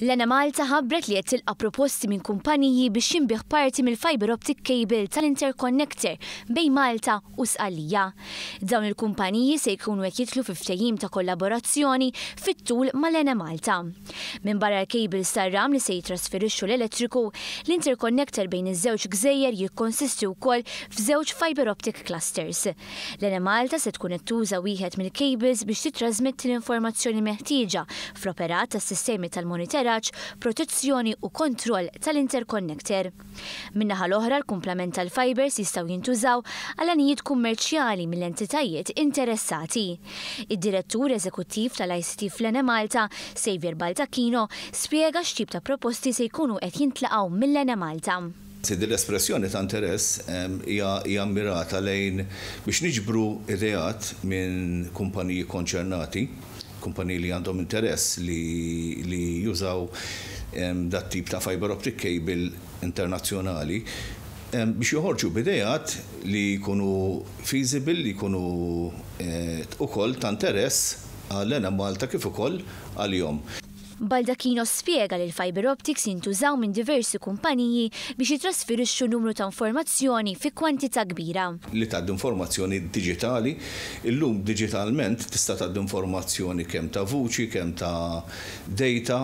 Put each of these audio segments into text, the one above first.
Lena Malta ħabbret li qed tilqa' proposti minn kumpaniji biex jinbih parti mill-fiber optic cable tal-interconnector bejn Malta u Sqalija. Dawn il-kumpaniji se jkunu qed jitlu ta' kollaborazzjoni fit-tul ma' Lena Malta. Minn barra l-cable sarram li se jitrasferixxu l-elettriku, l-interconnector bejn iż-żewġ gżejjer jikkonsisti wkoll f'żewġ fiber optic clusters. Lena Malta se tkun qed tuża wieħed mill-cables biex jitrasmetti l-informazzjoni meħtieġa fl-operat tas-sistemi tal-monitera monitoraġġ, protezzjoni u kontroll tal-interkonnekter. Minnaħa l-oħra l-kumplament tal-fibers jistgħu jintużaw għal anijiet kummerċjali mill-entitajiet interessati. Id-direttur eżekuttiv tal-ICT Flene Malta, Xavier Baltakino, spjega x'tip ta' proposti se jkunu qed jintlaqgħu mill-Lene Malta. Sidi l-espressjoni ta' interess hija mirata lejn biex niġbru ideat minn kumpaniji konċernati kumpani li għandhom interess li, li jużaw dat tip ta' fiber optic cable internazzjonali biex joħorġu bidejat li jkunu feasible, li jkunu eh, ukoll ta' interess għal-ena Malta kif ukoll għal-jom. Baldakino spiega li l-fiber optics jintużaw minn diversi kumpaniji biex jitrasferixxu numru ta' informazzjoni fi kwantità kbira. Li tad informazzjoni digitali, illum digitalment tista' tgħaddi informazzjoni kemm ta' vuċi, kemm ta' data,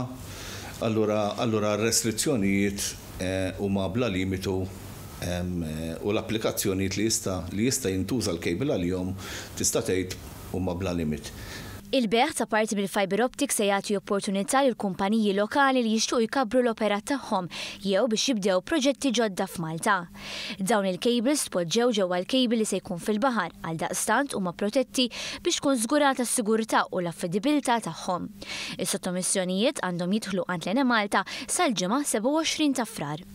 allura allura restrizzjonijiet eh, huma bla limitu eh, u l-applikazzjonijiet li jista' li jista' jintuża l-kejbel għalihom tista' tgħid huma bla limit. Il-beħ ta' parti mill-fiber optic se jagħti opportunità lil kumpaniji lokali li jixtuq jkabru l-opera tagħhom jew biex jibdew proġetti ġodda f'Malta. Dawn il-kejbils tpoġġew ġewwa l-kejbil li se jkun fil-baħar għal daqstant huma protetti biex tkun żgurata s-sigurtà u l-affedibilità tagħhom. Is-sottomissjonijiet għandhom jidħlu għand Malta sal-ġimgħa 27 ta' frar.